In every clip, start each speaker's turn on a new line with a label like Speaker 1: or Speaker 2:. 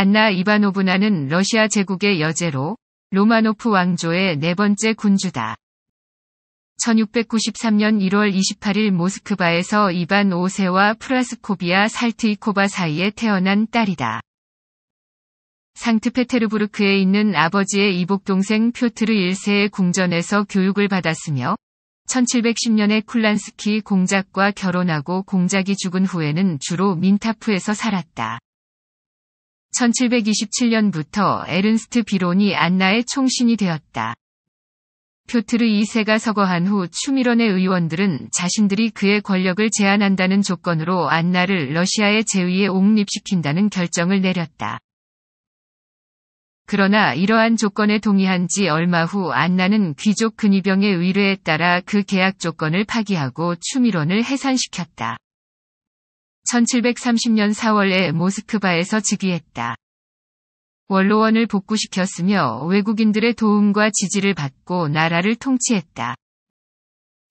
Speaker 1: 안나 이바노브나는 러시아 제국의 여제로 로마노프 왕조의 네 번째 군주다. 1693년 1월 28일 모스크바에서 이반 5세와 프라스코비아 살트이코바 사이에 태어난 딸이다. 상트페테르부르크에 있는 아버지의 이복동생 표트르 1세의 궁전에서 교육을 받았으며 1710년에 쿨란스키 공작과 결혼하고 공작이 죽은 후에는 주로 민타프에서 살았다. 1727년부터 에른스트 비론이 안나의 총신이 되었다. 표트르 2세가 서거한 후 추미런의 의원들은 자신들이 그의 권력을 제한한다는 조건으로 안나를 러시아의 제위에 옹립시킨다는 결정을 내렸다. 그러나 이러한 조건에 동의한 지 얼마 후 안나는 귀족 근위병의 의뢰에 따라 그 계약 조건을 파기하고 추미론을 해산시켰다. 1730년 4월에 모스크바에서 즉위했다. 원로원을 복구시켰으며 외국인들의 도움과 지지를 받고 나라를 통치했다.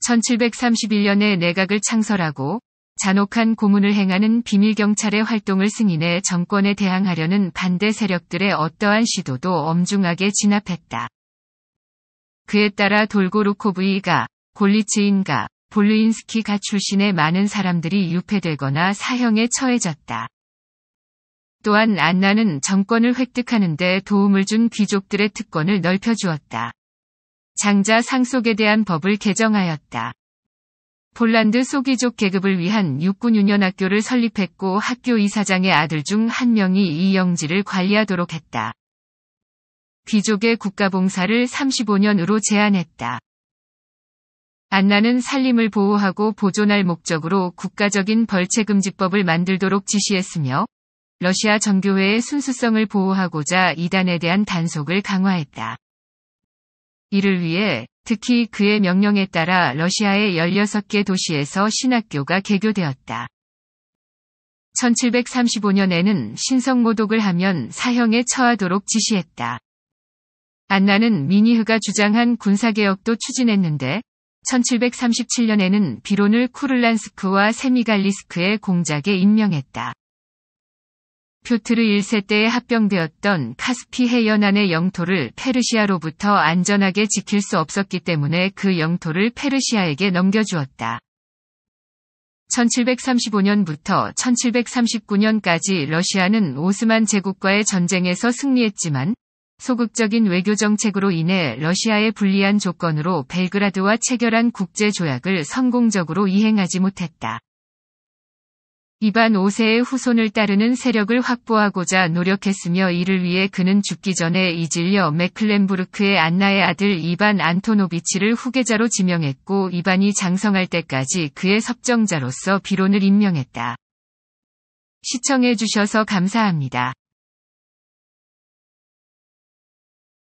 Speaker 1: 1731년에 내각을 창설하고 잔혹한 고문을 행하는 비밀경찰의 활동을 승인해 정권에 대항하려는 반대 세력들의 어떠한 시도도 엄중하게 진압했다. 그에 따라 돌고루코브이가 골리츠인가 볼루인스키가 출신의 많은 사람들이 유폐되거나 사형에 처해졌다. 또한 안나는 정권을 획득하는데 도움을 준 귀족들의 특권을 넓혀주었다. 장자 상속에 대한 법을 개정하였다. 폴란드 소귀족 계급을 위한 육군유년학교를 설립했고 학교 이사장의 아들 중 한 명이 이 영지를 관리하도록 했다. 귀족의 국가봉사를 35년으로 제한했다. 안나는 살림을 보호하고 보존할 목적으로 국가적인 벌채금지법을 만들도록 지시했으며 러시아 정교회의 순수성을 보호하고자 이단에 대한 단속을 강화했다. 이를 위해 특히 그의 명령에 따라 러시아의 16개 도시에서 신학교가 개교되었다. 1735년에는 신성모독을 하면 사형에 처하도록 지시했다. 안나는 미니흐가 주장한 군사개혁도 추진했는데 1737년에는 비론을 쿠를란스크와 세미갈리스크의 공작에 임명했다. 표트르 1세 때에 합병되었던 카스피해 연안의 영토를 페르시아로부터 안전하게 지킬 수 없었기 때문에 그 영토를 페르시아에게 넘겨주었다. 1735년부터 1739년까지 러시아는 오스만 제국과의 전쟁에서 승리했지만 소극적인 외교 정책으로 인해 러시아의 불리한 조건으로 벨그라드와 체결한 국제 조약을 성공적으로 이행하지 못했다. 이반 5세의 후손을 따르는 세력을 확보하고자 노력했으며 이를 위해 그는 죽기 전에 이질려 맥클렌부르크의 안나의 아들 이반 안토노비치를 후계자로 지명했고 이반이 장성할 때까지 그의 섭정자로서 비론을 임명했다. 시청해주셔서 감사합니다.